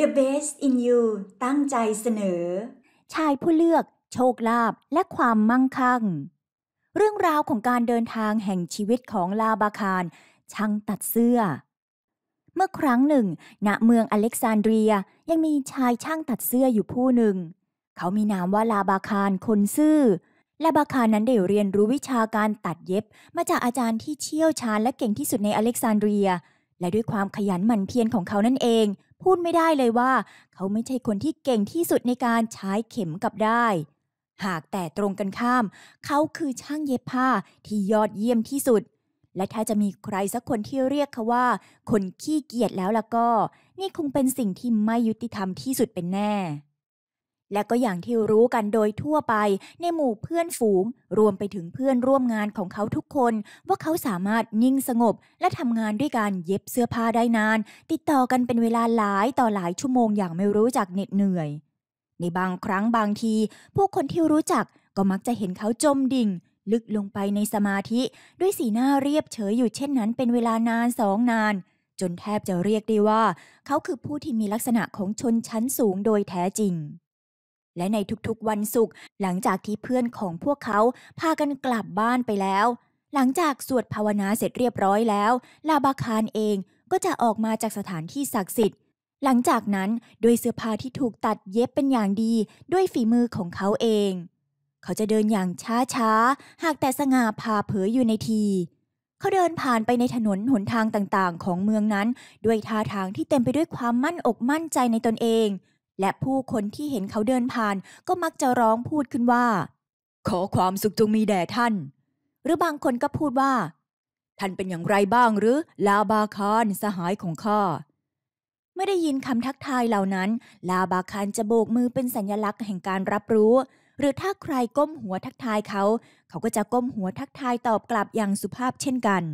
The Best in You ตั้งใจเสนอ ชายผู้เลือก โชคลาภและความมั่งคั่ง เรื่องราวของการเดินทางแห่งชีวิตของลาบาคารช่างตัดเสื้อ เมื่อครั้งหนึ่ง ณเมืองอเล็กซานเดรียยังมีชายช่างตัดเสื้ออยู่ผู้หนึ่ง เขามีนามว่าลาบาคารคนซื่อและบาคารนั้นได้เรียนรู้วิชาการตัดเย็บ มาจากอาจารย์ที่เชี่ยวชาญและเก่งที่สุดในอเล็กซานเดรีย และด้วยความขยันหมั่นเพียรของเขานั่นเองพูดไม่ได้เลยว่า เขาไม่ใช่คนที่เก่งที่สุดในการใช้เข็มกับได้หากแต่ตรงกันข้าม เขาคือช่างเย็บผ้าที่ยอดเยี่ยมที่สุด และถ้าจะมีใครสักคนที่เรียกเขาว่า คนขี้เกียจแล้วล่ะก็ นี่คงเป็นสิ่งที่ไม่ยุติธรรมที่สุดเป็นแน่และก็อย่างที่รู้กันโดยทั่วไป ในหมู่เพื่อนฝูง รวมไปถึงเพื่อนร่วมงานของเขาทุกคนว่าเขาสามารถนิ่งสงบ และทำงานด้วยการเย็บเสื้อผ้าได้นาน ติดต่อกันเป็นเวลาหลายต่อหลายชั่วโมงอย่างไม่รู้จักเหน็ดเหนื่อย ในบางครั้งบางที ผู้คนที่รู้จักก็มักจะเห็นเขาจมดิ่ง ลึกลงไปในสมาธิด้วยสีหน้าเรียบเฉยอยู่เช่นนั้นเป็นเวลานานสองนาน จนแทบจะเรียกได้ว่า เขาคือผู้ที่มีลักษณะของชนชั้นสูงโดยแท้จริงและในทุกๆวันศุกร์หลังจากที่เพื่อนของพวกเขาพากันกลับบ้านไปแล้ว หลังจากสวดภาวนาเสร็จเรียบร้อยแล้ว ลาบาคารเองก็จะออกมาจากสถานที่ศักดิ์สิทธิ์หลังจากนั้นด้วยเสื้อผ้าที่ถูกตัดเย็บเป็นอย่างดีด้วยฝีมือของเขาเอง เขาจะเดินอย่างช้าๆ หากแต่สง่าพาเผยอยู่ในที เขาเดินผ่านไปในถนนหนทางต่างๆ ของเมืองนั้นด้วยท่าทางที่เต็มไปด้วยความมั่นอกมั่นใจในตนเองและผู้คนที่เห็นเขาเดินผ่านก็มักจะร้องพูดขึ้นว่า ขอความสุขจงมีแด่ท่าน หรือบางคนก็พูดว่า ท่านเป็นอย่างไรบ้างหรือ ลาบาคานสหายของข้าเมื่อได้ยินคำทักทายเหล่านั้น ลาบาคานจะโบกมือเป็นสัญลักษณ์แห่งการรับรู้ หรือถ้าใครก้มหัวทักทายเขา เขาก็จะก้มหัวทักทายตอบกลับอย่างสุภาพเช่นกัน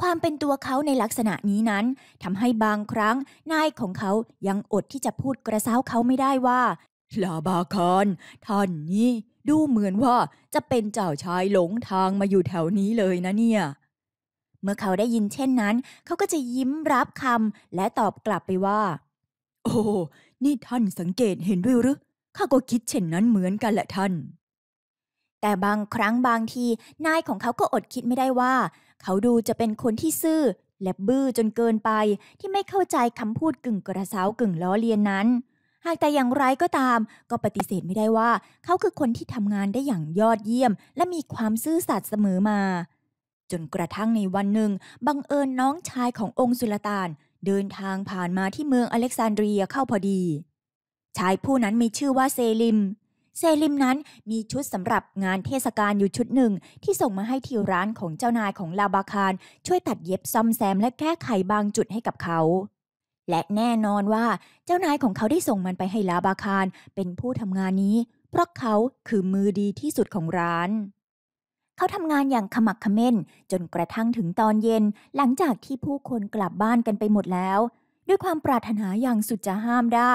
ความเป็นตัวเขาในลักษณะนี้นั้นทำให้บางครั้งนายของเขายังอดที่จะพูดกระซ้าเขาไม่ได้ว่าลาบาคอนท่านนี้ดูเหมือนว่า จะเป็นเจ้าชายหลงทางมาอยู่แถวนี้เลยนะเนี่ย เมื่อเขาได้ยินเช่นนั้นเขาก็จะยิ้มรับคำและตอบกลับไปว่า โอ้นี่ท่านสังเกตเห็นด้วยหรือข้าก็คิดเช่นนั้นเหมือนกันแหละท่าน แต่บางครั้งบางทีนายของเขาก็อดคิดไม่ได้ว่าเขาดูจะเป็นคนที่ซื่อ และบื้อจนเกินไปที่ไม่เข้าใจคำพูดกึ่งกระซ้าวกึ่งล้อเลียนนั้น หากแต่อย่างไรก็ตาม ก็ปฏิเสธไม่ได้ว่าเขาคือคนที่ทำงานได้อย่างยอดเยี่ยมและมีความซื่อสัตย์เสมอมา จนกระทั่งในวันหนึ่งบังเอิญน้องชายขององค์สุลต่าน เดินทางผ่านมาที่เมืองอเล็กซานเดรียเข้าพอดี ชายผู้นั้นมีชื่อว่าเซลิมเซลิมนั้นมีชุดสำหรับงานเทศกาลอยู่ชุดหนึ่งที่ส่งมาให้ที่ร้านของเจ้านายของลาบาคาร ช่วยตัดเย็บซ่อมแซมและแก้ไขบางจุดให้กับเขา และแน่นอนว่าเจ้านายของเขาได้ส่งมันไปให้ลาบาคารเป็นผู้ทำงานนี้ เพราะเขาคือมือดีที่สุดของร้าน เขาทำงานอย่างขมักขม้นจนกระทั่งถึงตอนเย็นหลังจากที่ผู้คนกลับบ้านกันไปหมดแล้ว ด้วยความปรารถนาอย่างสุดจะห้ามได้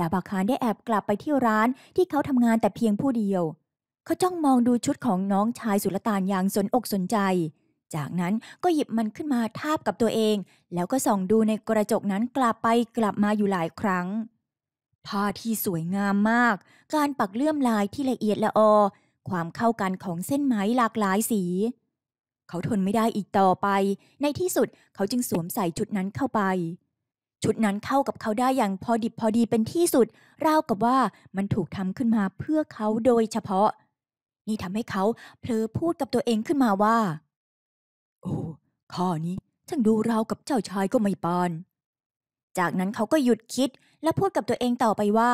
ลาบาคารได้แอบกลับไปที่ร้านที่เขาทำงานแต่เพียงผู้เดียว เขาจ้องมองดูชุดของน้องชายสุลต่านอย่างสนอกสนใจ จากนั้นก็หยิบมันขึ้นมาทาบกับตัวเอง แล้วก็ส่องดูในกระจกนั้นกลับไปกลับมาอยู่หลายครั้งผ้าที่สวยงามมาก การปักเลื่อมลายที่ละเอียดละออความเข้ากันของเส้นไหมหลากหลายสี เขาทนไม่ได้อีกต่อไป ในที่สุดเขาจึงสวมใส่ชุดนั้นเข้าไปชุดนั้นเข้ากับเขาได้อย่างพอดิบพอดีเป็นที่สุดราวกับว่ามันถูกทำขึ้นมาเพื่อเขาโดยเฉพาะ นี่ทำให้เขาเพลอพูดกับตัวเองขึ้นมาว่า โอ้ข้อนี้ ช่างดูราวกับเจ้าชายก็ไม่ปานจากนั้นเขาก็หยุดคิดและพูดกับตัวเองต่อไปว่า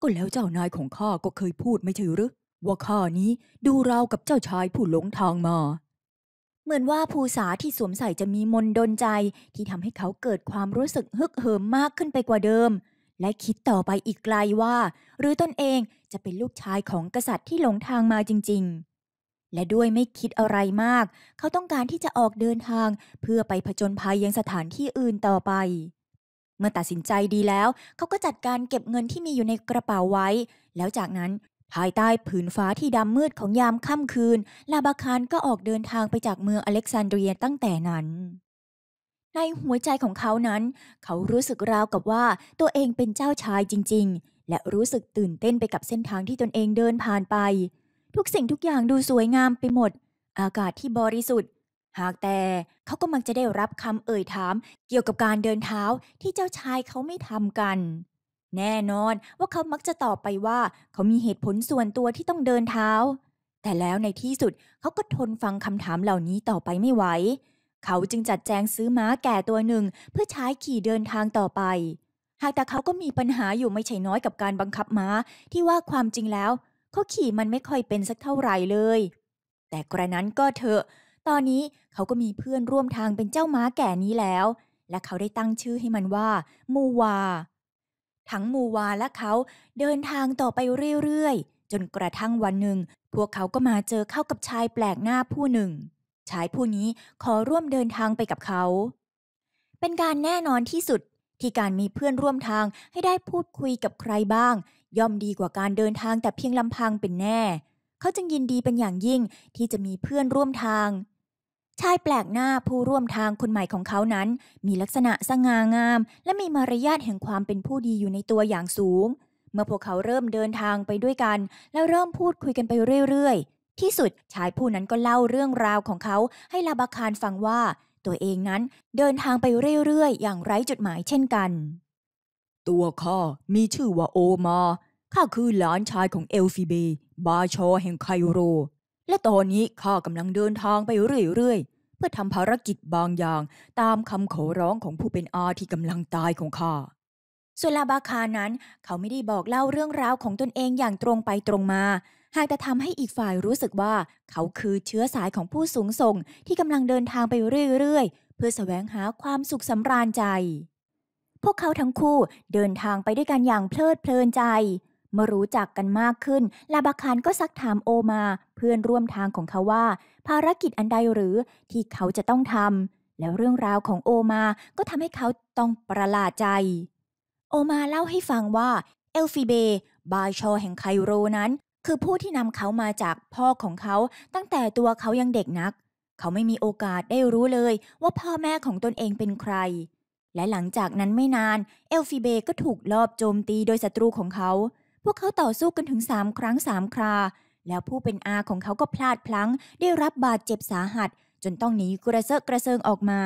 ก็แล้วเจ้านายของข้าก็เคยพูดไม่ใช่หรือว่าข้านี้ดูราวกับเจ้าชายผู้หลงทางมาเหมือนว่าภูษาที่สวมใส่จะมีมนดนใจที่ทำให้เขาเกิดความรู้สึกฮึกเหิมมากขึ้นไปกว่าเดิม และคิดต่อไปอีกไกลว่า หรือตนเองจะเป็นลูกชายของกษัตริย์ที่หลงทางมาจริง ๆ และด้วยไม่คิดอะไรมาก เขาต้องการที่จะออกเดินทางเพื่อไปผจญภัยยังสถานที่อื่นต่อไป เมื่อตัดสินใจดีแล้ว เขาก็จัดการเก็บเงินที่มีอยู่ในกระเป๋าไว้ แล้วจากนั้นภายใต้ผืนฟ้าที่ดำมืดของยามค่ำคืนลาบาคารก็ออกเดินทางไปจากเมืองอเล็กซานเดรียตั้งแต่นั้น ในหัวใจของเขานั้น เขารู้สึกราวกับว่าตัวเองเป็นเจ้าชายจริง ๆ และรู้สึกตื่นเต้นไปกับเส้นทางที่ตนเองเดินผ่านไป ทุกสิ่งทุกอย่างดูสวยงามไปหมด อากาศที่บริสุทธิ์ หากแต่เขาก็มักจะได้รับคำเอ่ยถามเกี่ยวกับการเดินเท้าที่เจ้าชายเขาไม่ทำกันแน่นอนว่าเขามักจะตอบไปว่า เขามีเหตุผลส่วนตัวที่ต้องเดินเท้า แต่แล้วในที่สุดเขาก็ทนฟังคำถามเหล่านี้ต่อไปไม่ไหว เขาจึงจัดแจงซื้อม้าแก่ตัวหนึ่ง เพื่อใช้ขี่เดินทางต่อไป หากแต่เขาก็มีปัญหาอยู่ไม่ใช่น้อยกับการบังคับม้าที่ว่าความจริงแล้วเขาขี่มันไม่ค่อยเป็นสักเท่าไหร่เลย แต่กระนั้นก็เถอะ ตอนนี้เขาก็มีเพื่อนร่วมทางเป็นเจ้าม้าแก่นี้แล้ว และเขาได้ตั้งชื่อให้มันว่ามูวาทั้งมูวาและเขาเดินทางต่อไปเรื่อยๆ จนกระทั่งวันหนึ่ง พวกเขาก็มาเจอเข้ากับชายแปลกหน้าผู้หนึ่งชายผู้นี้ขอร่วมเดินทางไปกับเขา เป็นการแน่นอนที่สุดที่การมีเพื่อนร่วมทางให้ได้พูดคุยกับใครบ้าง ย่อมดีกว่าการเดินทางแต่เพียงลำพังเป็นแน่ เขาจึงยินดีเป็นอย่างยิ่งที่จะมีเพื่อนร่วมทางชายแปลกหน้าผู้ร่วมทางคนใหม่ของเขานั้น มีลักษณะสง่างาม และมีมารยาทแห่งความเป็นผู้ดีอยู่ในตัวอย่างสูง เมื่อพวกเขาเริ่มเดินทางไปด้วยกัน แล้วเริ่มพูดคุยกันไปเรื่อย ๆ ที่สุดชายผู้นั้นก็เล่าเรื่องราวของเขาให้ลาบาคารฟังว่า ตัวเองนั้นเดินทางไปเรื่อย ๆ อย่างไร้จุดหมายเช่นกัน ตัวข้ามีชื่อว่าโอมาข้าคือหลานชายของเอลฟิเบบาชอแห่งไคโรและตอนนี้ข้ากำลังเดินทาง ไปเรื่อยๆ เพื่อทำภารกิจบางอย่าง ตามคำขอร้องของผู้เป็นอาที่กำลังตายของข้า ส่วนลาบาคานั้น เขาไม่ได้บอกเล่าเรื่องราวของตนเองอย่างตรงไปตรงมาหากแต่ทำให้อีกฝ่ายรู้สึกว่า เขาคือเชื้อสายของผู้สูงส่งที่กำลังเดินทางไปเรื่อยๆ เพื่อสแสวงหาความสุขสำราญใจ พวกเขาทั้งคู่เดินทางไปด้วยกันอย่างเพลิดเพลินใจเมื่อรู้จักกันมากขึ้นลาบาคารก็ซักถามโอมา เพื่อนร่วมทางของเขาว่า ภารกิจอันใดหรือที่เขาจะต้องทำแล้วเรื่องราวของโอมา ก็ทำให้เขาต้องประหลาดใจ โอมาเล่าให้ฟังว่าเอลฟิเบบายชอแห่งไคโรนั้น คือผู้ที่นำเขามาจากพ่อของเขาตั้งแต่ตัวเขายังเด็กนัก เขาไม่มีโอกาสได้รู้เลยว่าพ่อแม่ของตนเองเป็นใคร และหลังจากนั้นไม่นาน เอลฟิเบก็ถูกลอบโจมตีโดยศัตรูของเขาพวกเขาต่อสู้กันถึงสามครั้งสามครา แล้วผู้เป็นอาของเขาก็พลาดพลั้งได้รับบาดเจ็บสาหัส จนต้องหนีกระเซาะกระเซิงออกมา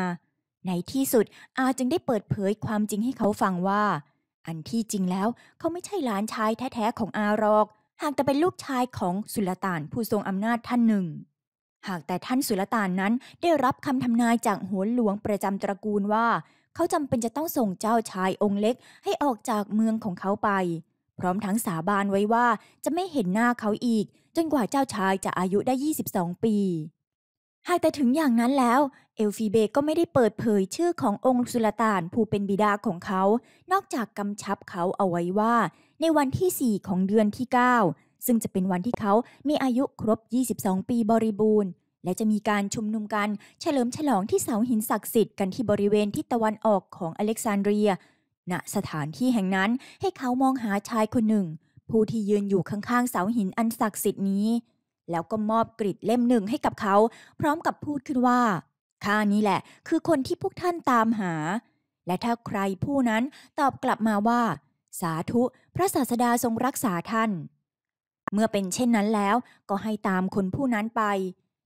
ในที่สุดอาจึงได้เปิดเผยความจริงให้เขาฟังว่า อันที่จริงแล้วเขาไม่ใช่หลานชายแท้ๆของอารอก หากแต่เป็นลูกชายของสุลต่านผู้ทรงอำนาจท่านหนึ่ง หากแต่ท่านสุลต่านนั้นได้รับคำทำนายจากหัวหลวงประจำตระกูลว่า เขาจำเป็นจะต้องส่งเจ้าชายองค์เล็กให้ออกจากเมืองของเขาไปพร้อมทั้งสาบานไว้ว่าจะไม่เห็นหน้าเขาอีก จนกว่าเจ้าชายจะอายุได้ 22 ปี หากแต่ถึงอย่างนั้นแล้ว เอลฟีเบก็ไม่ได้เปิดเผยชื่อขององค์สุลต่านผู้เป็นบิดาของเขา นอกจากกำชับเขาเอาไว้ว่า ในวันที่ 4 ของเดือนที่ 9 ซึ่งจะเป็นวันที่เขามีอายุครบ 22 ปีบริบูรณ์ และจะมีการชุมนุมกัน เฉลิมฉลองที่เสาหินศักดิ์สิทธิ์กันที่บริเวณทิศตะวันออกของอเล็กซานเดรียณสถานที่แห่งนั้นให้เขามองหาชายคนหนึ่ง ผู้ที่ยืนอยู่ข้างๆ เสาหินอันศักดิ์สิทธิ์นี้ แล้วก็มอบกริดเล่มหนึ่งให้กับเขา พร้อมกับพูดขึ้นว่าข้านี้แหละคือคนที่พวกท่านตามหา และถ้าใครผู้นั้นตอบกลับมาว่า สาธุพระศาสดาทรงรักษาท่าน เมื่อเป็นเช่นนั้นแล้วก็ให้ตามคนผู้นั้นไป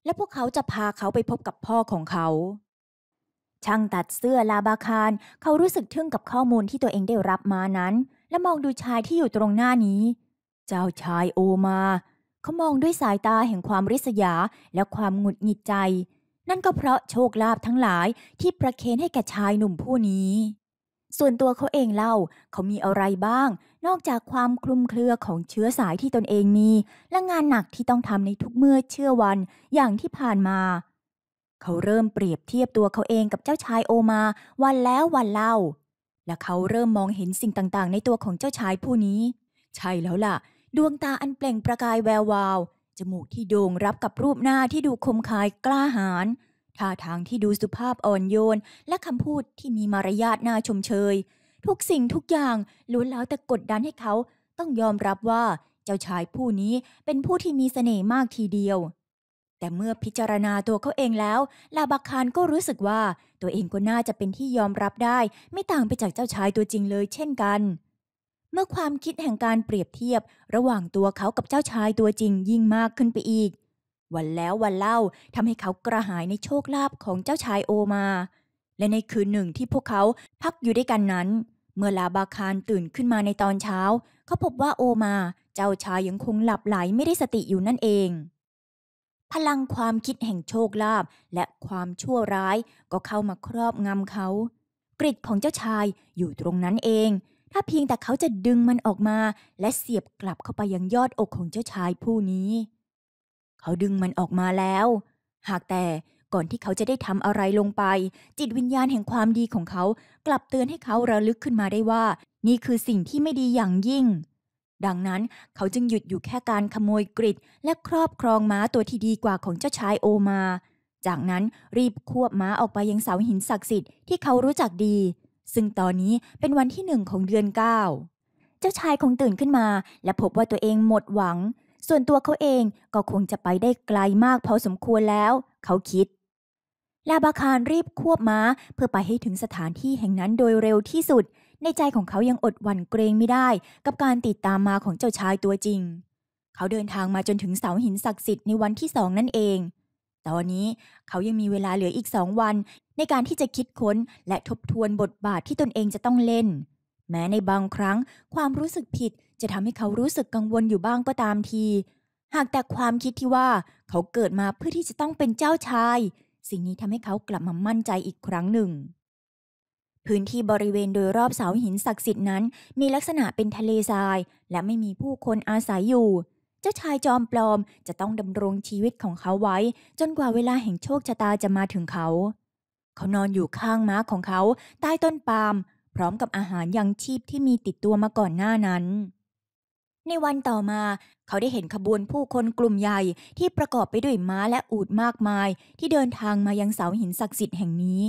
และพวกเขาจะพาเขาไปพบกับพ่อของเขาช่างตัดเสื้อลาบาคารเขารู้สึกทึ่งกับข้อมูลที่ตัวเองได้รับมานั้น และมองดูชายที่อยู่ตรงหน้านี้ เจ้าชายโอมาเขามองด้วยสายตาแห่งความริษยาและความหงุดหงิดใจ นั่นก็เพราะโชคลาภทั้งหลายที่ประเคนให้แก่ชายหนุ่มผู้นี้ ส่วนตัวเขาเองเล่าเขามีอะไรบ้าง นอกจากความคลุมเครือของเชื้อสายที่ตนเองมี และงานหนักที่ต้องทำในทุกเมื่อเชื่อวันอย่างที่ผ่านมาเขาเริ่มเปรียบเทียบตัวเขาเองกับเจ้าชายโอมาวันแล้ววันเล่า และเขาเริ่มมองเห็นสิ่งต่างๆ ในตัวของเจ้าชายผู้นี้ ใช่แล้วล่ะ ดวงตาอันเปล่งประกายแวววาวจมูกที่โด่งรับกับรูปหน้าที่ดูคมคายกล้าหาญท่าทางที่ดูสุภาพอ่อนโยนและคำพูดที่มีมารยาทน่าชมเชย ทุกสิ่งทุกอย่างล้วนแล้วแต่กดดันให้เขาต้องยอมรับว่าเจ้าชายผู้นี้เป็นผู้ที่มีเสน่ห์มากทีเดียวแต่เมื่อพิจารณาตัวเขาเองแล้ว ลาบักคารก็รู้สึกว่า ตัวเองก็น่าจะเป็นที่ยอมรับได้ ไม่ต่างไปจากเจ้าชายตัวจริงเลยเช่นกัน เมื่อความคิดแห่งการเปรียบเทียบ ระหว่างตัวเขากับเจ้าชายตัวจริงยิ่งมากขึ้นไปอีก วันแล้ววันเล่าทำให้เขากระหายในโชคลาภของเจ้าชายโอมา และในคืนหนึ่งที่พวกเขาพักอยู่ด้วยกันนั้น เมื่อลาบาคารตื่นขึ้นมาในตอนเช้า เขาพบว่าโอมา เจ้าชายยังคงหลับไหลไม่ได้สติอยู่นั่นเองพลังความคิดแห่งโชคลาภและความชั่วร้ายก็เข้ามาครอบงำเขา กริดของเจ้าชายอยู่ตรงนั้นเอง ถ้าเพียงแต่เขาจะดึงมันออกมา และเสียบกลับเข้าไปยังยอดอกของเจ้าชายผู้นี้ เขาดึงมันออกมาแล้ว หากแต่ก่อนที่เขาจะได้ทำอะไรลงไป จิตวิญญาณแห่งความดีของเขากลับเตือนให้เขาระลึกขึ้นมาได้ว่า นี่คือสิ่งที่ไม่ดีอย่างยิ่งดังนั้นเขาจึงหยุดอยู่แค่การขโมยกริดและครอบครองม้าตัวที่ดีกว่าของเจ้าชายโอมา จากนั้นรีบควบม้าออกไปยังเสาหินศักดิ์สิทธิ์ที่เขารู้จักดี ซึ่งตอนนี้เป็นวันที่หนึ่งของเดือนเก้าเจ้าชายคงตื่นขึ้นมา และพบว่าตัวเองหมดหวัง ส่วนตัวเขาเองก็คงจะไปได้ไกลมากพอสมควรแล้ว เขาคิด ลาบาคารรีบควบม้าเพื่อไปให้ถึงสถานที่แห่งนั้นโดยเร็วที่สุดในใจของเขายังอดหวั่นเกรงไม่ได้กับการติดตามมาของเจ้าชายตัวจริง เขาเดินทางมาจนถึงเสาหินศักดิ์สิทธิ์ในวันที่สองนั่นเอง ตอนนี้เขายังมีเวลาเหลืออีกสองวัน ในการที่จะคิดค้นและทบทวนบทบาทที่ตนเองจะต้องเล่น แม้ในบางครั้งความรู้สึกผิดจะทำให้เขารู้สึกกังวลอยู่บ้างก็ตามที หากแต่ความคิดที่ว่าเขาเกิดมาเพื่อที่จะต้องเป็นเจ้าชาย สิ่งนี้ทำให้เขากลับมามั่นใจอีกครั้งหนึ่งพื้นที่บริเวณโดยรอบเสาหินศักดิ์สิทธิ์นั้น มีลักษณะเป็นทะเลทราย และไม่มีผู้คนอาศัยอยู่ เจ้าชายจอมปลอมจะต้องดำรงชีวิตของเขาไว้ จนกว่าเวลาแห่งโชคชะตาจะมาถึงเขา เขานอนอยู่ข้างม้าของเขาใต้ต้นปาล์มพร้อมกับอาหารยังชีพที่มีติดตัวมาก่อนหน้านั้น ในวันต่อมา เขาได้เห็นขบวนผู้คนกลุ่มใหญ่ที่ประกอบไปด้วยม้าและอูดมากมาย ที่เดินทางมายังเสาหินศักดิ์สิทธิ์แห่งนี้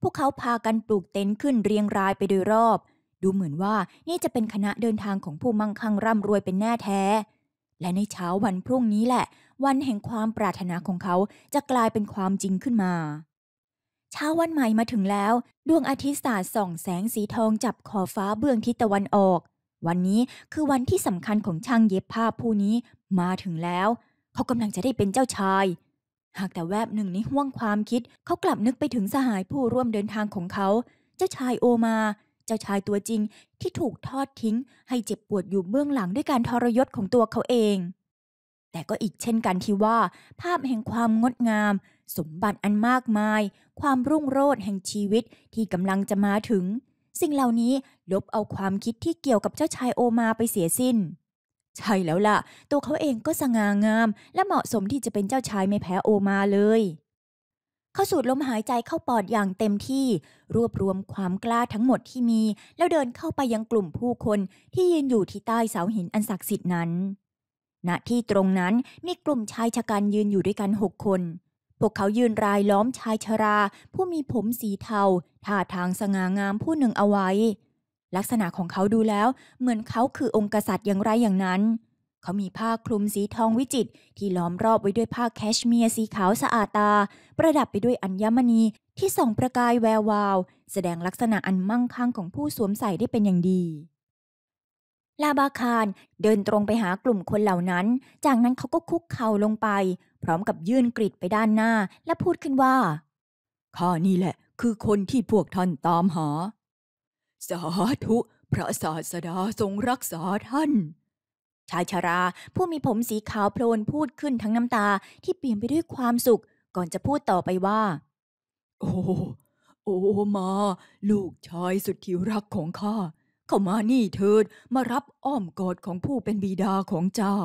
พวกเขาพากันปลูกเต็นท์ขึ้นเรียงรายไปโดยรอบ ดูเหมือนว่านี่จะเป็นคณะเดินทางของผู้มั่งคั่งร่ำรวยเป็นแน่แท้ และในเช้าวันพรุ่งนี้แหละ วันแห่งความปรารถนาของเขาจะกลายเป็นความจริงขึ้นมา เช้าวันใหม่มาถึงแล้วดวงอาทิตย์สาดส่องแสงสีทองจับขอบฟ้าเบื้องทิศตะวันออก วันนี้คือวันที่สำคัญของช่างเย็บผ้าผู้นี้ มาถึงแล้ว เขากำลังจะได้เป็นเจ้าชายหากแต่แวบหนึ่งในห้วงความคิดเขากลับนึกไปถึงสหายผู้ร่วมเดินทางของเขาเจ้าชายโอมาเจ้าชายตัวจริงที่ถูกทอดทิ้ง ให้เจ็บปวดอยู่เบื้องหลังด้วยการทรยศของตัวเขาเอง แต่ก็อีกเช่นกันที่ว่า ภาพแห่งความงดงาม สมบัติอันมากมาย ความรุ่งโรจน์แห่งชีวิตที่กำลังจะมาถึงสิ่งเหล่านี้ลบเอาความคิดที่เกี่ยวกับเจ้าชายโอมาไปเสียสิน้นใช่แล้วล่ะ ตัวเขาเองก็สง่างาม และเหมาะสมที่จะเป็นเจ้าชายไม่แพ้โอมาเลย เขาสูดลมหายใจเข้าปอดอย่างเต็มที่รวบรวมความกล้าทั้งหมดที่มี แล้วเดินเข้าไปยังกลุ่มผู้คนที่ยืนอยู่ที่ใต้เสาหินอันศักดิ์สิทธิ์นั้น ณ ที่ตรงนั้นมีกลุ่มชายชะกันยืนอยู่ด้วยกันหกคน พวกเขายืนรายล้อมชายชรา ผู้มีผมสีเทาท่าทางสง่างามผู้หนึ่งเอาไว้ลักษณะของเขาดูแล้ว เหมือนเขาคือองค์กษัตริย์อย่างไรอย่างนั้น เขามีผ้าคลุมสีทองวิจิตรที่ล้อมรอบไว้ด้วยผ้าแคชเมียร์สีขาวสะอาดตา ประดับไปด้วยอัญมณีที่ส่องประกายแวววาว แสดงลักษณะอันมั่งคั่งของผู้สวมใส่ได้เป็นอย่างดี ลาบาคารเดินตรงไปหากลุ่มคนเหล่านั้น จากนั้นเขาก็คุกเข่าลงไป พร้อมกับยื่นกริดไปด้านหน้าและพูดขึ้นว่า ข้านี่แหละคือคนที่พวกท่านตามหาสาธุ พระศาสดาทรงรักษาท่าน ชายชาราผู้มีผมสีขาวโพลนพูดขึ้นทั้งน้ำตาที่เปลี่ยนไปด้วยความสุขก่อนจะพูดต่อไปว่า โอ้ โอมา ลูกชายสุดที่รักของข้า เข้ามานี่เถิดมารับอ้อมกอดของผู้เป็นบิดาของเจ้า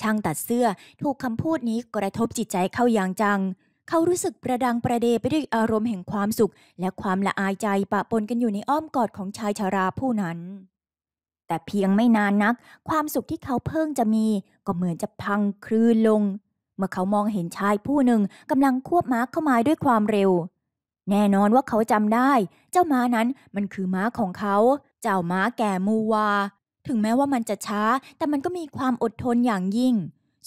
ช่างตัดเสื้อถูกคำพูดนี้กระทบจิตใจเข้าอย่างจังเขารู้สึกประดังประเดไปด้วยอารมณ์แห่งความสุข และความละอายใจปะปนกันอยู่ในอ้อมกอดของชายชาราผู้นั้น แต่เพียงไม่นานนัก ความสุขที่เขาเพิ่งจะมี ก็เหมือนจะพังคลืนลง เมื่อเขามองเห็นชายผู้หนึ่งกำลังควบม้าเข้ามาด้วยความเร็ว แน่นอนว่าเขาจำได้ เจ้าม้านั้นมันคือม้าของเขา เจ้าม้าแก่มูวาถึงแม้ว่ามันจะช้า แต่มันก็มีความอดทนอย่างยิ่ง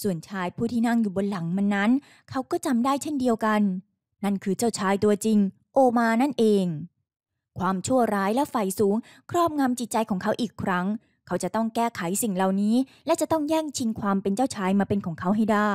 ส่วนชายผู้ที่นั่งอยู่บนหลังมันนั้น เขาก็จำได้เช่นเดียวกัน นั่นคือเจ้าชายตัวจริง โอมานั่นเอง ความชั่วร้ายและไฟสูงครอบงำจิตใจของเขาอีกครั้ง เขาจะต้องแก้ไขสิ่งเหล่านี้ และจะต้องแย่งชิงความเป็นเจ้าชายมาเป็นของเขาให้ได้